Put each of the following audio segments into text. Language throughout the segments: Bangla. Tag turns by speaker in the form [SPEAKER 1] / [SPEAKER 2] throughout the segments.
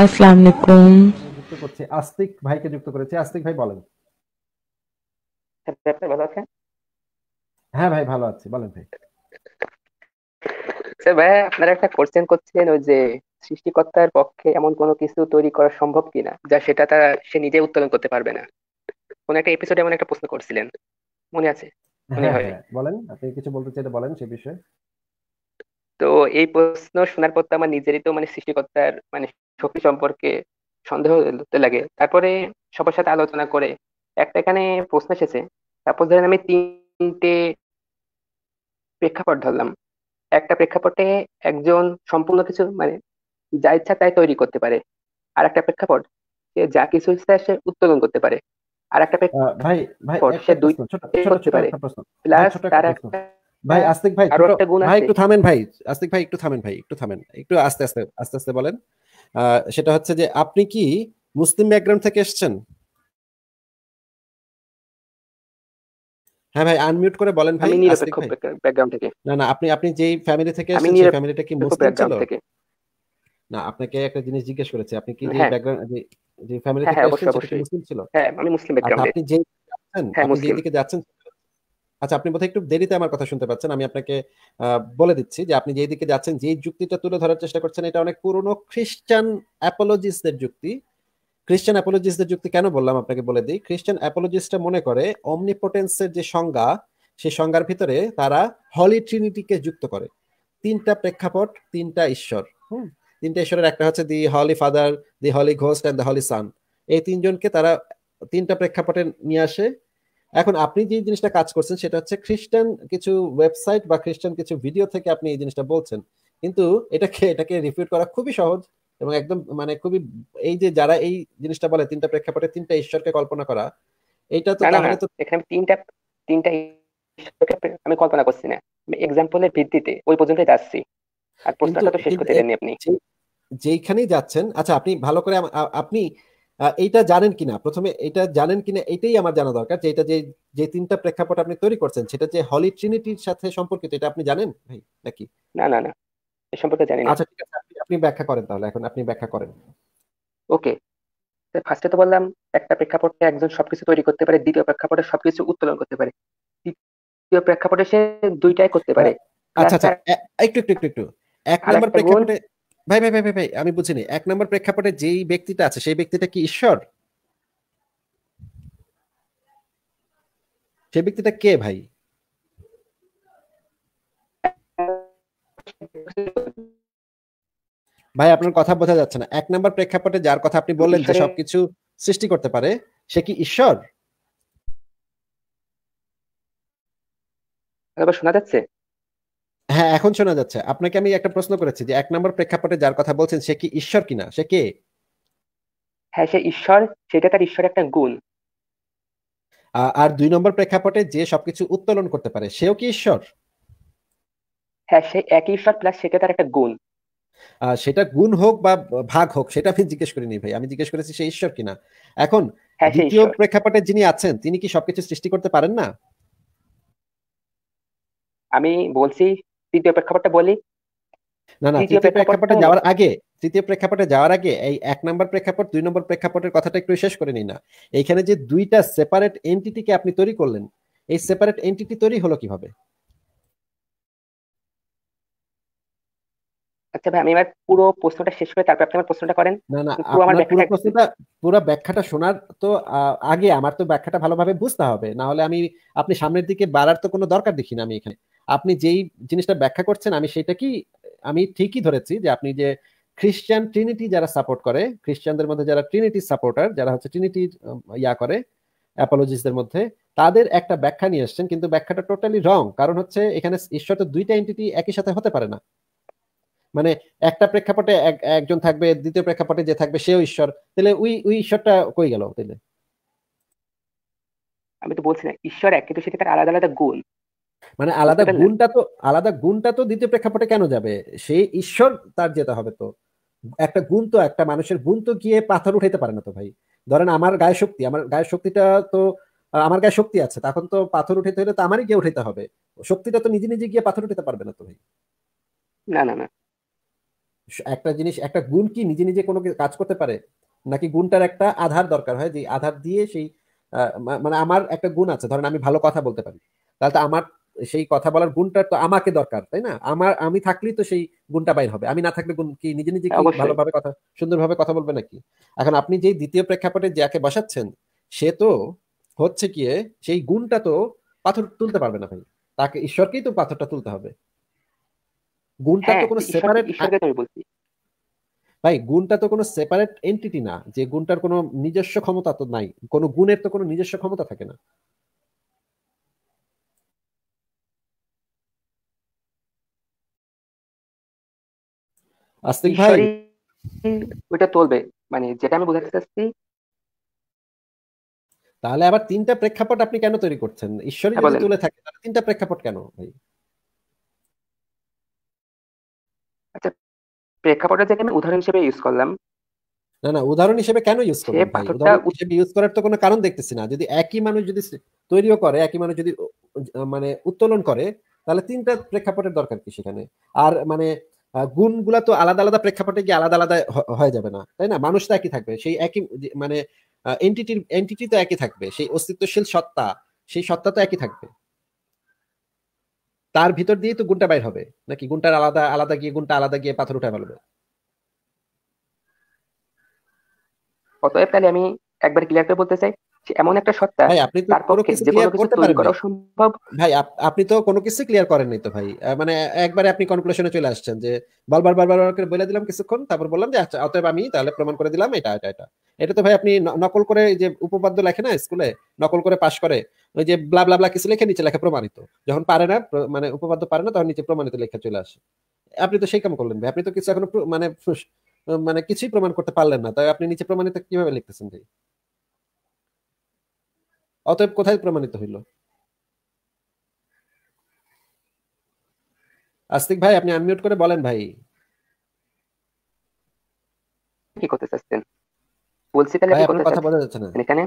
[SPEAKER 1] আসসালামু আলাইকুম
[SPEAKER 2] আস্তিক ভাইকে যুক্ত আস্তিক ভাই বলেন হ্যাঁ, হ্যাঁ ভাই ভালো আছি বলেন ভাই স্যার
[SPEAKER 1] আচ্ছা ভাই আপনারা একটা কোশ্চেন ওই যে সৃষ্টিকর্তার পক্ষে এমন কোনো কিছু তৈরি করা সম্ভব কিনা যা সেটা তারা সে নিজে উত্তোলন করতে পারবে না কোন একটা এপিসোডে এমন একটা প্রশ্ন করছিলেন মনে আছে
[SPEAKER 2] মনে হ্যাঁ, হয় হ্যাঁ, বলেন আপনি কিছু বলতে চাইতে বলেন সে বিষয়ে
[SPEAKER 1] তো এই প্রশ্ন শোনার পর তো আমার নিজেরই তো মানে সৃষ্টিকর্তার মানে শক্তি সম্পর্কে সন্দেহ হতে লাগে তারপরে সবার সাথে আলোচনা করে একটা এখানে প্রশ্ন এসেছে সাপোজ ধরেন আমি তিনটে প্রেক্ষাপট ধরলাম একটা প্রেক্ষাপটে একজন সম্পূর্ণ কিছু মানে যা ইচ্ছা তাই তৈরি করতে পারে আর একটা প্রেক্ষাপট সে যা কিছু ইচ্ছা সে উত্তোলন করতে পারে আর একটা
[SPEAKER 2] ভাই সে দুই করতে পারে প্লাস তার একটা ভাই আস্তিক ভাই ভাই একটু থামেন ভাই আস্তিক ভাই একটু থামেন ভাই একটু থামেন একটু আস্তে আস্তে আস্তে আস্তে বলেন সেটা হচ্ছে যে আপনি কি মুসলিম ব্যাকগ্রাউন্ড থেকে এসছেন হ্যাঁ ভাই আনমিউট করে বলেন ভাই আমি নিরপেক্ষ ব্যাকগ্রাউন্ড থেকে না না আপনি আপনি যেই ফ্যামিলি থেকে এসেছেন সেই ফ্যামিলিটা কি মুসলিম ছিল না আপনাকে একটা জিনিস জিজ্ঞেস করেছে আপনি কি যে ব্যাকগ্রাউন্ড যে ফ্যামিলি থেকে হ্যাঁ, এসেছেন সেটা কি মুসলিম ছিল হ্যাঁ আমি মুসলিম ব্যাকগ্রাউন্ড আচ্ছা, আপনি যে যাচ্ছেন হ্যাঁ, মুসলিম দিকে যাচ্ছেন আচ্ছা আপনি বোধহয় একটু দেরিতে আমার কথা শুনতে পাচ্ছেন আমি আপনাকে বলে দিচ্ছি যে আপনি যেই দিকে যাচ্ছেন যেই যুক্তিটা তুলে ধরার চেষ্টা করছেন এটা অনেক পুরনো খ্রিস্টান অ্যাপোলজিস্টদের যুক্তি খ্রিস্টান অ্যাপোলজিস্টদের যুক্তি কেন বললাম আপনাকে বলে দিই খ্রিস্টান অ্যাপোলজিস্টরা মনে করে অমনিপোটেন্সের যে সংজ্ঞা সেই সংজ্ঞার ভিতরে তারা হলি ট্রিনিটিকে যুক্ত করে তিনটা প্রেক্ষাপট তিনটা ঈশ্বর হুম তিনটা ঈশ্বরের একটা হচ্ছে the holy father the holy ghost and the holy son এই তিনজনকে তারা তিনটা প্রেক্ষাপটে নিয়ে আসে এখন আপনি যে জিনিসটা কাজ করছেন সেটা হচ্ছে খ্রিস্টান কিছু ওয়েবসাইট বা খ্রিস্টান কিছু ভিডিও থেকে আপনি এই জিনিসটা বলছেন কিন্তু এটাকে এটাকে রিপিউট করা খুবই সহজ এবং একদম মানে খুবই এই যে যারা এই জিনিসটা বলে তিনটা প্রেক্ষাপটে তিনটা ঈশ্বরকে কল্পনা করা এটা তো তাহলে তো
[SPEAKER 1] এখানে তিনটা তিনটা ঈশ্বরকে আমি কল্পনা করছি না আমি এক্সাম্পলের ভিত্তিতে ওই পর্যন্ত যাচ্ছি আর প্রশ্নটা তো শেষ করতে দেননি আপনি
[SPEAKER 2] যেইখানেই যাচ্ছেন আচ্ছা আপনি ভালো করে আপনি এইটা জানেন কিনা প্রথমে এটা জানেন কিনা এটাই আমার জানা দরকার যে এটা যে যে তিনটা প্রেক্ষাপট আপনি তৈরি করছেন সেটা যে হলি ট্রিনিটির সাথে সম্পর্কিত এটা আপনি জানেন ভাই নাকি না না না এ সম্পর্কে জানি না আচ্ছা ঠিক আছে আপনি ব্যাখ্যা করেন তাহলে এখন আপনি ব্যাখ্যা করেন
[SPEAKER 1] ওকে ফার্স্টে তো বললাম একটা প্রেক্ষাপটে একজন সবকিছু তৈরি করতে পারে দ্বিতীয় প্রেক্ষাপটে সবকিছু উত্তোলন করতে পারে তৃতীয় প্রেক্ষাপটে সে দুইটাই করতে পারে আচ্ছা আচ্ছা
[SPEAKER 2] একটু একটু একটু একটু এক নম্বর প্রেক্ষাপটে ভাই ভাই ভাই ভাই আমি বুঝিনি এক নম্বর প্রেক্ষাপটে যেই ব্যক্তিটা আছে সেই ব্যক্তিটা কি ঈশ্বর সেই ব্যক্তিটা কে ভাই ভাই আপনার কথা বোঝা যাচ্ছে না এক নম্বর প্রেক্ষাপটে যার কথা আপনি বললেন যে সবকিছু সৃষ্টি করতে পারে সে কি ঈশ্বর শোনা যাচ্ছে হ্যাঁ এখন শোনা যাচ্ছে আপনাকে আমি একটা প্রশ্ন করেছি যে এক নম্বর প্রেক্ষাপটে যার কথা বলছেন সে কি ঈশ্বর কিনা সে কে হ্যাঁ সে ঈশ্বর সেটা তার ঈশ্বর একটা গুণ আর দুই নম্বর প্রেক্ষাপটে যে সবকিছু উত্তোলন করতে পারে সেও কি ঈশ্বর
[SPEAKER 1] হ্যাঁ সে এক ঈশ্বর প্লাস সেটা তার একটা গুণ
[SPEAKER 2] সেটা গুণ হোক বা ভাগ হোক সেটা আমি জিজ্ঞেস করিনি ভাই আমি জিজ্ঞেস করেছি সে ঈশ্বর কিনা এখন হ্যাঁ, দ্বিতীয় প্রেক্ষাপটে যিনি আছেন তিনি কি সবকিছু সৃষ্টি করতে পারেন না
[SPEAKER 1] আমি বলছি তৃতীয় প্রেক্ষাপটটা বলি
[SPEAKER 2] না না তৃতীয় প্রেক্ষাপটে যাওয়ার আগে তৃতীয় প্রেক্ষাপটে যাওয়ার আগে এই এক নম্বর প্রেক্ষাপট দুই নম্বর প্রেক্ষাপটের কথাটা একটু শেষ করে নিই না এইখানে যে দুইটা সেপারেট এন্টিটিকে আপনি তৈরি করলেন এই সেপারেট এন্টিটি তৈরি হলো কিভাবে
[SPEAKER 1] আচ্ছা ভাই আমি এবার পুরো প্রশ্নটা শেষ করে তারপর আপনি আমার প্রশ্নটা করেন
[SPEAKER 2] না না পুরো আমার পুরো প্রশ্নটা পুরো ব্যাখ্যাটা শোনার তো আগে আমার তো ব্যাখ্যাটা ভালোভাবে বুঝতে হবে না হলে আমি আপনি সামনের দিকে বাড়ার তো কোনো দরকার দেখি না আমি এখানে আপনি যেই জিনিসটা ব্যাখ্যা করছেন আমি সেটা কি আমি ঠিকই ধরেছি যে আপনি যে খ্রিস্টান ট্রিনিটি যারা সাপোর্ট করে খ্রিস্টানদের মধ্যে যারা ট্রিনিটি সাপোর্টার যারা হচ্ছে ট্রিনিটি ইয়া করে অ্যাপোলজিস্টদের মধ্যে তাদের একটা ব্যাখ্যা নিয়ে এসছেন কিন্তু ব্যাখ্যাটা টোটালি রং কারণ হচ্ছে এখানে ঈশ্বর তো দুইটা এন্টিটি একই সাথে হতে পারে না মানে একটা প্রেক্ষাপটে একজন থাকবে দ্বিতীয় প্রেক্ষাপটে যে থাকবে সেও ঈশ্বর তাহলে ওই ওই ঈশ্বরটা কই গেল তাহলে
[SPEAKER 1] আমি তো বলছি না ঈশ্বর এক কিন্তু
[SPEAKER 2] সেটা তার আলাদা আলাদা গুণ মানে আলাদা গুণটা তো আলাদা গুণটা তো দ্বিতীয় প্রেক্ষাপটে কেন যাবে সে ঈশ্বর তার যেতে হবে তো একটা গুণ তো একটা মানুষের গুণ তো গিয়ে পাথর উঠাইতে পারে না তো ভাই ধরেন আমার গায়ে শক্তি আমার গায়ে শক্তিটা তো আমার গায়ে শক্তি আছে তখন তো পাথর উঠাইতে হলে তো আমারই গিয়ে উঠাইতে হবে শক্তিটা তো নিজে নিজে গিয়ে পাথর উঠাইতে পারবে না তো ভাই না না না একটা জিনিস একটা গুণ কি নিজে নিজে কোনো কাজ করতে পারে নাকি গুণটার একটা আধার দরকার হয় যে আধার দিয়ে সেই মানে আমার একটা গুণ আছে ধরেন আমি ভালো কথা বলতে পারি তাহলে তো আমার সেই কথা বলার গুণটা তো আমাকে দরকার তাই না আমার আমি থাকলেই তো সেই গুণটা বাইর হবে আমি না থাকলে গুণ কি নিজে নিজে ভালোভাবে কথা সুন্দরভাবে কথা বলবে নাকি এখন আপনি যে দ্বিতীয় প্রেক্ষাপটে যাকে বসাচ্ছেন সে তো হচ্ছে কি সেই গুণটা তো পাথর তুলতে পারবে না ভাই তাকে ঈশ্বরকেই তো পাথরটা তুলতে হবে গুণটা হ্যাঁ, তো কোনো সেপারেট ভাই গুণটা তো কোনো সেপারেট এন্টিটি না যে গুণটার কোনো নিজস্ব ক্ষমতা তো নাই কোনো গুণের তো কোনো নিজস্ব ক্ষমতা থাকে না আস্তিক ভাই
[SPEAKER 1] ওটা মানে যেটা আমি বোঝাতে চাচ্ছি
[SPEAKER 2] তাহলে আবার তিনটা প্রেক্ষাপট আপনি কেন তৈরি করছেন হ্যাঁ, যদি তুলে থাকে তাহলে তিনটা প্রেক্ষাপট কেন ভাই আচ্ছা
[SPEAKER 1] প্রেক্ষাপটের জায়গায় আমি উদাহরণ হিসেবে ইউজ করলাম
[SPEAKER 2] না না উদাহরণ হিসেবে কেন ইউজ করবেন উদাহরণ ইউজ করার তো কোনো কারণ দেখতেছি না যদি একই মানুষ যদি তৈরিও করে একই মানুষ যদি মানে উত্তোলন করে তাহলে তিনটা প্রেক্ষাপটের দরকার কি সেখানে আর মানে গুণগুলা তো আলাদা আলাদা প্রেক্ষাপটে গিয়ে আলাদা আলাদা হয়ে যাবে না তাই না মানুষ তো একই থাকবে সেই একই মানে এন্টিটির এন্টিটি তো একই থাকবে সেই অস্তিত্বশীল সত্তা সেই সত্তা তো একই থাকবে তার ভিতর দিয়ে তো গুণটা বাইর হবে নাকি গুণটার আলাদা আলাদা গিয়ে গুণটা আলাদা গিয়ে পাথর উঠে ফেলবে
[SPEAKER 1] অতএব তাহলে আমি একবার ক্লিয়ার করে বলতে চাই এমন একটা সত্তা ভাই আপনি তো
[SPEAKER 2] কোনো কিছু ক্লিয়ার করতে পারেন করা সম্ভব ভাই আপনি তো কোনো কিছু ক্লিয়ার করেন নাই তো ভাই মানে একবারে আপনি কনক্লুশনে চলে আসছেন যে বারবার বারবার করে বলে দিলাম কিছুক্ষণ তারপর বললাম যে আচ্ছা অতএব আমি তাহলে প্রমাণ করে দিলাম এটা এটা এটা এটা তো ভাই আপনি নকল করে যে উপপাদ্য লেখে না স্কুলে নকল করে পাশ করে ওই যে ব্লা ব্লা ব্লা কিছু লেখে নিচে লেখা প্রমাণিত যখন পারে না মানে উপপাদ্য পারে না তখন নিচে প্রমাণিত লেখা চলে আসে আপনি তো সেই কাম করলেন ভাই আপনি তো কিছু এখনো মানে মানে কিছুই প্রমাণ করতে পারলেন না তাই আপনি নিচে প্রমাণিত কিভাবে লিখতেছেন ভাই অতএব কোথায় প্রমাণিত হইল আস্তিক ভাই আপনি আনমিউট করে বলেন ভাই কি করতে চাচ্ছেন বলছি তাহলে আপনি কথা বলা যাচ্ছে না এখানে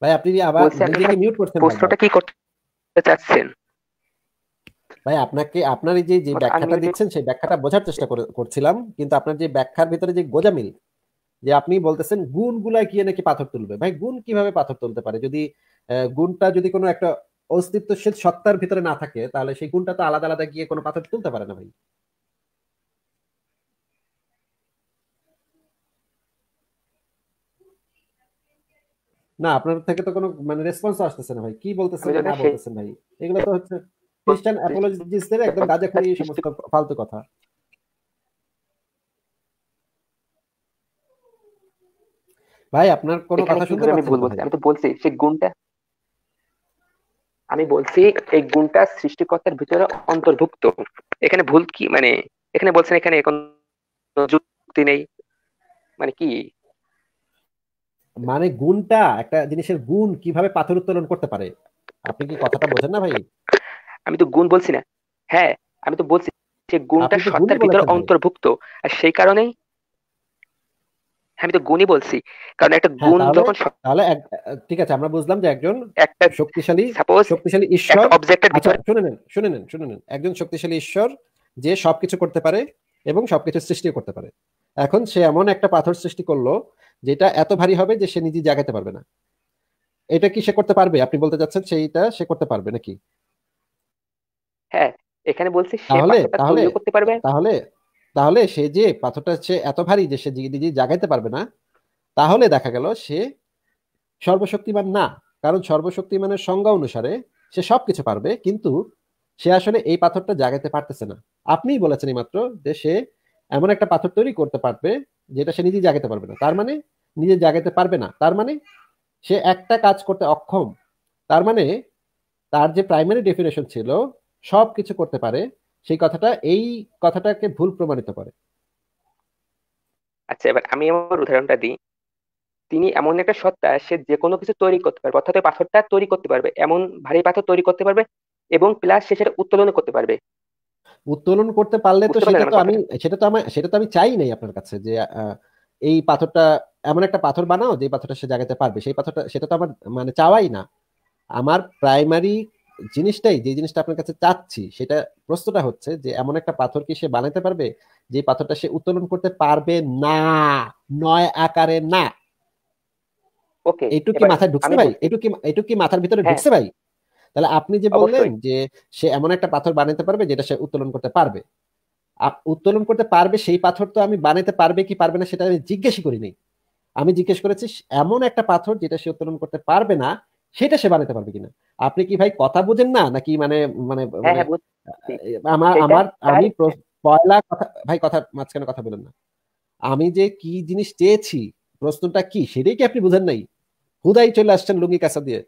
[SPEAKER 2] ভাই আপনি আবার নিজেকে মিউট করছেন প্রশ্নটা কি করতে চাচ্ছেন ভাই আপনাকে আপনার এই যে ব্যাখ্যাটা দিচ্ছেন সেই ব্যাখ্যাটা বোঝার চেষ্টা করছিলাম কিন্তু আপনার যে ব্যাখ্যার ভিতরে যে গোজামিল যে আপনি বলতেছেন গুণ গুণগুলা গিয়ে নাকি পাথর তুলবে ভাই গুণ কিভাবে পাথর তুলতে পারে যদি গুণটা যদি কোনো একটা অস্তিত্বশীল সত্তার ভিতরে না থাকে তাহলে সেই গুণটা তো আলাদা আলাদা গিয়ে কোনো পাথর তুলতে পারে না ভাই না আপনার থেকে তো কোনো মানে রেসপন্স আসতেছে না ভাই কি বলতেছেন না বলতেছেন ভাই এগুলো তো হচ্ছে খ্রিস্টান অ্যাপোলজিস্টদের একদম গাজা খাই এই সমস্ত ফালতু কথা ভাই আপনার কোনো কথা শুনতে আমি ভুল আমি তো বলছি
[SPEAKER 1] সেই গুণটা আমি বলছি এই গুণটা সৃষ্টিকর্তার ভিতরে অন্তর্ভুক্ত এখানে ভুল কি মানে এখানে বলছেন এখানে এখন যুক্তি নেই মানে কি
[SPEAKER 2] মানে গুণটা একটা জিনিসের গুণ কিভাবে পাথর উত্তোলন করতে পারে আপনি কি কথাটা বোঝেন না ভাই আমি তো গুণ বলছি না
[SPEAKER 1] হ্যাঁ আমি তো বলছি যে গুণটা সত্তার ভিতরে অন্তর্ভুক্ত আর সেই কারণেই হ্যাঁ, আমি তো গুণই বলছি কারণ একটা হ্যাঁ, গুণ যখন
[SPEAKER 2] তাহলে ঠিক আছে আমরা বুঝলাম যে একজন একটা শক্তিশালী শক্তিশালী ঈশ্বর অবজেক্টের আচ্ছা, ভিতরে শুনে নেন শুনে নেন শুনে নেন একজন শক্তিশালী ঈশ্বর যে সবকিছু করতে পারে এবং সবকিছু সৃষ্টি করতে পারে এখন সে এমন একটা পাথর সৃষ্টি করলো যেটা এত ভারী হবে যে সে নিজে জাগাতে পারবে না এটা কি সে করতে পারবে আপনি বলতে যাচ্ছেন সেইটা সে করতে পারবে নাকি
[SPEAKER 1] হ্যাঁ এখানে বলছি সে তাহলে করতে পারবে
[SPEAKER 2] তাহলে তাহলে সে যে পাথরটা সে এত ভারী যে সে নিজে জাগাইতে পারবে না তাহলে দেখা গেল সে সর্বশক্তিমান না কারণ সর্বশক্তিমানের সংজ্ঞা অনুসারে সে সব কিছু পারবে কিন্তু সে আসলে এই পাথরটা জাগাইতে পারতেছে না আপনিই বলেছেন মাত্র যে সে এমন একটা পাথর তৈরি করতে পারবে যেটা সে নিজে জাগাইতে পারবে না তার মানে নিজে জাগাইতে পারবে না তার মানে সে একটা কাজ করতে অক্ষম তার মানে তার যে প্রাইমারি ডেফিনেশন ছিল সব কিছু করতে পারে সেই কথাটা এই কথাটাকে ভুল প্রমাণিত করে
[SPEAKER 1] আচ্ছা এবার আমি আমার উদাহরণটা দিই তিনি এমন একটা সত্তা সে যে কোনো কিছু তৈরি করতে পারবে অর্থাৎ পাথরটা তৈরি করতে পারবে এমন ভারী পাথর তৈরি করতে পারবে এবং প্লাস সে সেটা উত্তোলন করতে পারবে
[SPEAKER 2] উত্তোলন করতে পারলে তো সেটা তো আমি সেটা তো আমি সেটা তো আমি চাই নাই আপনার কাছে যে এই পাথরটা এমন একটা পাথর বানাও যে পাথরটা সে জায়গাতে পারবে সেই পাথরটা সেটা তো আমার মানে চাওয়াই না আমার প্রাইমারি জিনিসটাই যে জিনিসটা আপনার কাছে চাচ্ছি সেটা প্রশ্নটা হচ্ছে যে এমন একটা পাথর কি সে বানাতে পারবে যে পাথরটা সে উত্তোলন করতে পারবে না নয় আকারে না ওকে এটু কি মাথায় ঢুকছে ভাই এটু কি এটু কি মাথার ভিতরে হ্যাঁ। ঢুকছে ভাই তাহলে আপনি যে বললেন যে সে এমন একটা পাথর বানাতে পারবে যেটা সে উত্তোলন করতে পারবে উত্তোলন করতে পারবে সেই পাথর তো আমি বানাতে পারবে কি পারবে না সেটা আমি জিজ্ঞেস করিনি আমি জিজ্ঞেস করেছি এমন একটা পাথর যেটা সে উত্তোলন করতে পারবে না সেটা সে বানাতে পারবে কিনা আপনি কি ভাই কথা বুঝেন না নাকি মানে মানে, হ্যাঁ, মানে হ্যাঁ, আমার আমার আমি পয়লা কথা ভাই কথা মাঝখানে কথা বলেন না আমি যে কি জিনিস চেয়েছি প্রশ্নটা কি সেটাই কি আপনি বুঝেন নাই হুদাই চলে আসছেন লুঙ্গি কাঁচা দিয়ে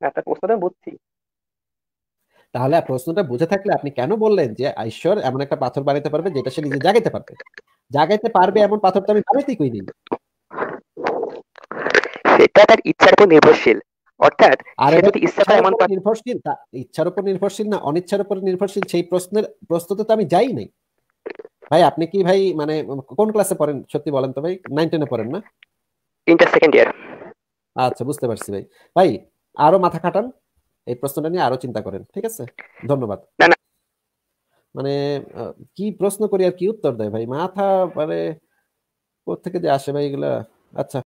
[SPEAKER 2] হ্যাঁ, তাহলে প্রশ্নটা বুঝে থাকলে আপনি কেন বললেন যে ঈশ্বর এমন একটা পাথর বানাইতে পারবে যেটা সে নিজে জাগাইতে পারবে জাগাইতে পারবে এমন পাথর তো আমি বানাইতেই কই দিই সেটা তার ইচ্ছার উপর
[SPEAKER 1] নির্ভরশীল অর্থাৎ
[SPEAKER 2] সে যদি ইচ্ছা করে এমন নির্ভরশীল ইচ্ছার উপর নির্ভরশীল না অনিচ্ছার উপর নির্ভরশীল সেই প্রশ্নের প্রস্তুতে তো আমি যাই নাই ভাই আপনি কি ভাই মানে কোন ক্লাসে পড়েন সত্যি বলেন তো ভাই নাইন টেনে পড়েন না ইন্টার সেকেন্ড ইয়ার আচ্ছা বুঝতে পারছি ভাই ভাই আরো মাথা খাটান এই প্রশ্নটা নিয়ে আরো চিন্তা করেন ঠিক আছে ধন্যবাদ না না মানে কি প্রশ্ন করি আর কি উত্তর দেয় ভাই মাথা মানে কোথা থেকে যে আসে ভাই এগুলা আচ্ছা